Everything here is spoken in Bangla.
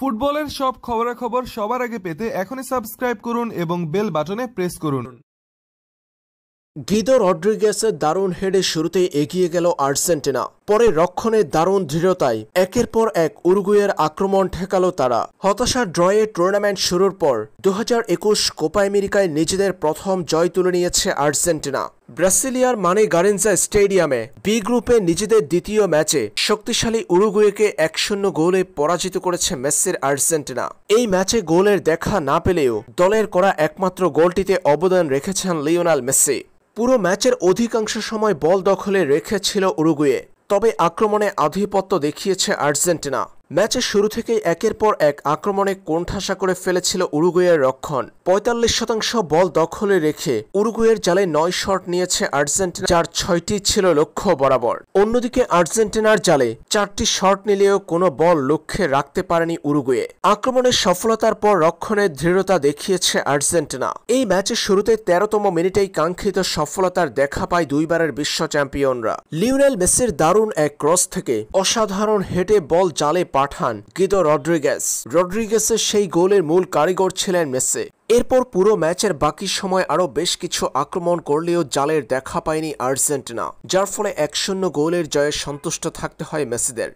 ফুটবলের সব খবরাখবর সবার আগে পেতে এখনই সাবস্ক্রাইব করুন এবং বেল বাটনে প্রেস করুন গিদো রড্রিগেসের দারুণ হেডে শুরুতে এগিয়ে গেল আর্জেন্টিনা পরে রক্ষণে দারুণ দৃঢ়তায় একের পর এক উরুগুয়ের আক্রমণ ঠেকাল তারা হতাশা ড্রয়ে টুর্নামেন্ট শুরুর পর দু কোপা আমেরিকায় নিজেদের প্রথম জয় তুলে নিয়েছে আর্জেন্টিনা ব্রাসিলিয়ার মানে গারেন্সা স্টেডিয়ামে বি গ্রুপে নিজেদের দ্বিতীয় ম্যাচে শক্তিশালী উরুগুয়েকে এক শূন্য গোলে পরাজিত করেছে মেসির আর্জেন্টিনা এই ম্যাচে গোলের দেখা না পেলেও দলের করা একমাত্র গোলটিতে অবদান রেখেছেন লিওনাল মেসি পুরো ম্যাচের অধিকাংশ সময় বল দখলে রেখেছিল উরুগুয়ে তবে আক্রমণে আধিপত্য দেখিয়েছে আর্জেন্টিনা ম্যাচের শুরু থেকে একের পর এক আক্রমণে কোণঠাসা করে ফেলেছিল উরুগুয়ের রক্ষণ পঁয়তাল্লিশ শতাংশ বল দখলে রেখে উরুগুয়ের জালে নয় শট নিয়েছে আর্জেন্টিনা যার ছয়টি ছিল লক্ষ্য বরাবর অন্যদিকে আর্জেন্টিনার জালে চারটি শট নিলেও কোনো বল লক্ষ্যে রাখতে পারেনি উরুগুয়ে আক্রমণের সফলতার পর রক্ষণের দৃঢ়তা দেখিয়েছে আর্জেন্টিনা এই ম্যাচের শুরুতে তেরোতম মিনিটেই কাঙ্ক্ষিত সফলতার দেখা পায় দুইবারের বিশ্ব চ্যাম্পিয়নরা লিওনেল মেসির দারুণ এক ক্রস থেকে অসাধারণ হেঁটে বল জালে পাঠান গিদো রড্রিগেস রড্রিগেসের সেই গোলের মূল কারিগর ছিলেন মেসে এরপর পুরো ম্যাচের বাকি সময় আরও বেশ কিছু আক্রমণ করলেও জালের দেখা পায়নি আর্জেন্টিনা যার ফলে এক শূন্য গোলের জয়ে সন্তুষ্ট থাকতে হয় মেসিদের